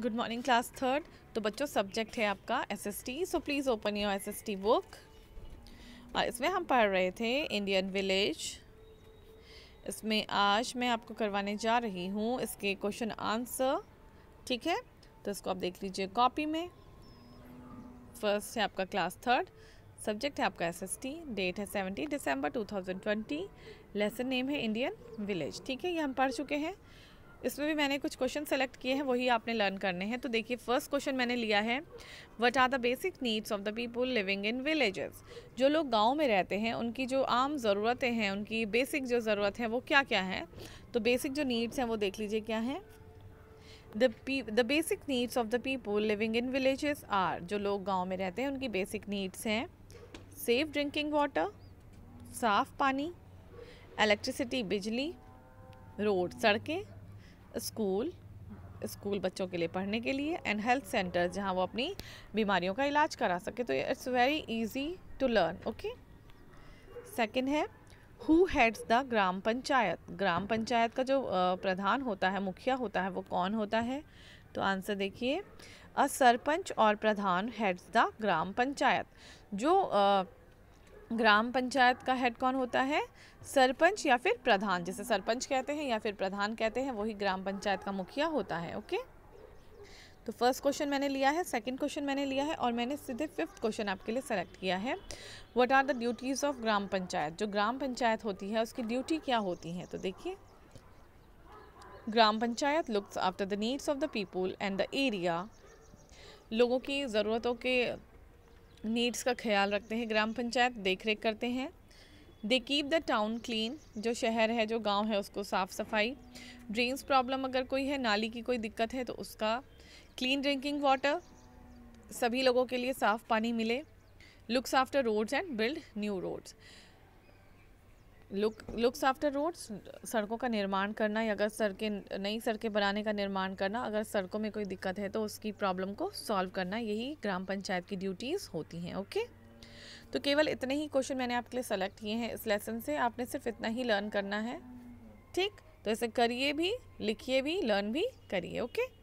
good morning class third तो बच्चों subject है आपका SST so please open your SST book और इसमें हम पढ़ रहे थे इंडियन विलेज इसमें आज मैं आपको करवाने जा रही हूँ इसके क्वेश्चन आंसर ठीक है तो इसको आप देख लीजिए कॉपी में फर्स्ट है आपका क्लास थर्ड सब्जेक्ट है आपका एसएसटी डेट है seventy December twenty lesson name है इंडियन विलेज ठीक है ये हम पढ़ चुके हैं इसमें भी मैंने कुछ क्वेश्चन सेलेक्ट किए हैं वही आपने लर्न करने हैं तो देखिए फर्स्ट क्वेश्चन मैंने लिया है what are the basic needs of the people living in villages जो लोग गांव में रहते हैं उनकी जो आम ज़रूरतें हैं उनकी बेसिक जो ज़रूरत है वो क्या क्या है तो बेसिक जो नीड्स हैं वो देख लीजिए क्या है the the basic needs of the people living in villages are जो लोग गाँव में रहते हैं उनकी बेसिक नीड्स हैं सेफ ड्रिंकिंग वाटर साफ पानी इलेक्ट्रिसिटी बिजली रोड सड़कें स्कूल स्कूल बच्चों के लिए पढ़ने के लिए एंड हेल्थ सेंटर जहाँ वो अपनी बीमारियों का इलाज करा सके तो it's very easy to learn okay second है who heads the gram panchayat gram panchayat का जो प्रधान होता है मुखिया होता है वो कौन होता है तो आंसर देखिए अ सरपंच और प्रधान हेड्स द ग्राम पंचायत जो uh, ग्राम पंचायत का हेड कौन होता है सरपंच या फिर प्रधान जैसे सरपंच कहते हैं या फिर प्रधान कहते हैं वही ग्राम पंचायत का मुखिया होता है ओके तो फर्स्ट क्वेश्चन मैंने लिया है सेकंड क्वेश्चन मैंने लिया है और मैंने सीधे फिफ्थ क्वेश्चन आपके लिए सेलेक्ट किया है what are the duties of gram panchayat जो ग्राम पंचायत होती है उसकी ड्यूटी क्या होती है तो देखिए gram panchayat looks after the needs of the people and the area लोगों की ज़रूरतों के नीड्स का ख्याल रखते हैं ग्राम पंचायत देख रेख करते हैं they keep the town clean जो शहर है जो गांव है उसको साफ़ सफाई ड्रेन्स प्रॉब्लम अगर कोई है नाली की कोई दिक्कत है तो उसका क्लीन ड्रिंकिंग वाटर सभी लोगों के लिए साफ़ पानी मिले looks after roads and build new roads look looks after roads सड़कों का निर्माण करना या अगर सड़कें नई सड़कें बनाने का निर्माण करना अगर सड़कों में कोई दिक्कत है तो उसकी प्रॉब्लम को सॉल्व करना यही ग्राम पंचायत की ड्यूटीज़ होती हैं ओके तो केवल इतने ही क्वेश्चन मैंने आपके लिए सेलेक्ट किए हैं इस लेसन से आपने सिर्फ इतना ही लर्न करना है ठीक तो ऐसे करिए भी लिखिए भी लर्न भी करिए ओके